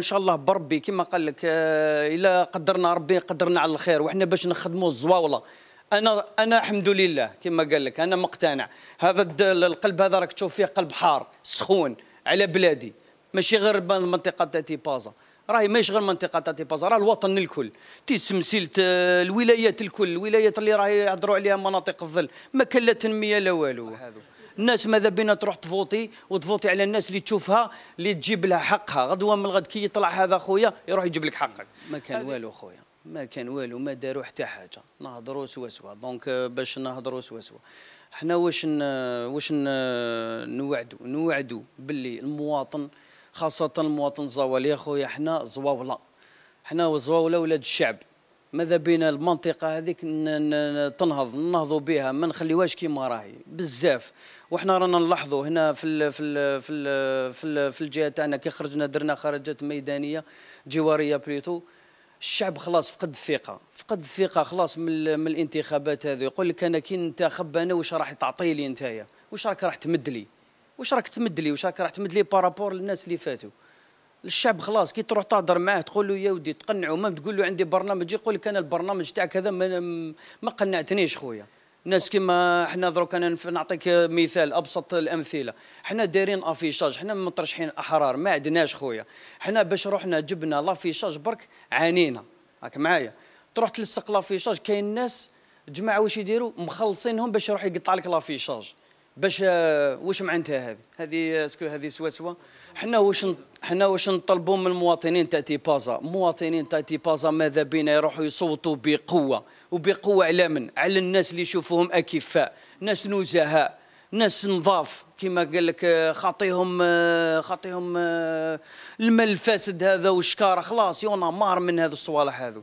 ان شاء الله بربي كما قال لك آه، الا قدرنا ربي قدرنا على الخير وحنا باش نخدموا الزواوله انا انا الحمد لله كما قال لك انا مقتنع هذا القلب هذا راك تشوف فيه قلب حار سخون على بلادي ماشي غير منطقه تاتي بازا راهي ماشي غير منطقه تاتي بازا راه الوطن الكل تيسمسيل آه، الولايات الكل الولايات اللي راهي يهضروا عليها مناطق الظل ما كان لا تنميه لا والو الناس ماذا بينا تروح تفوتي وتفوتي على الناس اللي تشوفها اللي تجيب لها حقها غدوه من الغد كي يطلع هذا خويا يروح يجيب لك حقك ما كان والو خويا ما كان والو ما داروا حتى حاجه نهضروا سوا سوا دونك آه، باش نهضروا سوا سوا حنا واش آه، واش نوعدوا آه، نوعدوا باللي المواطن خاصه المواطن الزوالي يا خويا حنا زواوله حنا زواوله ولاد الشعب ماذا بين المنطقه هذيك تنهض ننهضوا بها ما نخليوهاش كيما راهي بزاف وحنا رانا نلاحظوا هنا في الـ في الـ في الـ في, الـ في الجهه تاعنا كي خرجنا درنا خرجات ميدانيه جواريه بليتو الشعب خلاص فقد الثقه فقد الثقه خلاص من, من الانتخابات هذه يقول لك انا كي ننتخب انا واش راح تعطي لي انتايا واش راك راح تمد لي واش راك تمد لي واش راك راح تمد لي بارابور للناس اللي فاتوا الشعب خلاص كي تروح تهضر معاه تقول له يا ودي تقنعه ما تقول له عندي برنامج يقول لك انا البرنامج تاعك هذا ما, ما قنعتنيش خويا ناس كيما حنا دروك انا نعطيك مثال ابسط الامثله حنا دايرين افيشاج حنا مترشحين احرار ما عندناش خويا حنا باش رحنا جبنا لافيشاج برك عانينا هاك معايا تروح تلصق لافيشاج كاين ناس جماعه واش يديروا مخلصينهم باش يروح يقطع لك لافيشاج باش آه، واش معناتها هذه هذه اسكو هذه سوا سوا حنا واش حنا واش نطلبوا من المواطنين تاتي بازا مواطنين تاتي بازا ماذا بينا يروحوا يصوتوا بقوه وبقوه على من على الناس اللي يشوفوهم اكفاء ناس نزهاء ناس نظاف كما قال لك آه، خاطيهم آه، خاطيهم آه، المال الفاسد هذا وشكاره خلاص يونا مار من هذا الصوالح هذو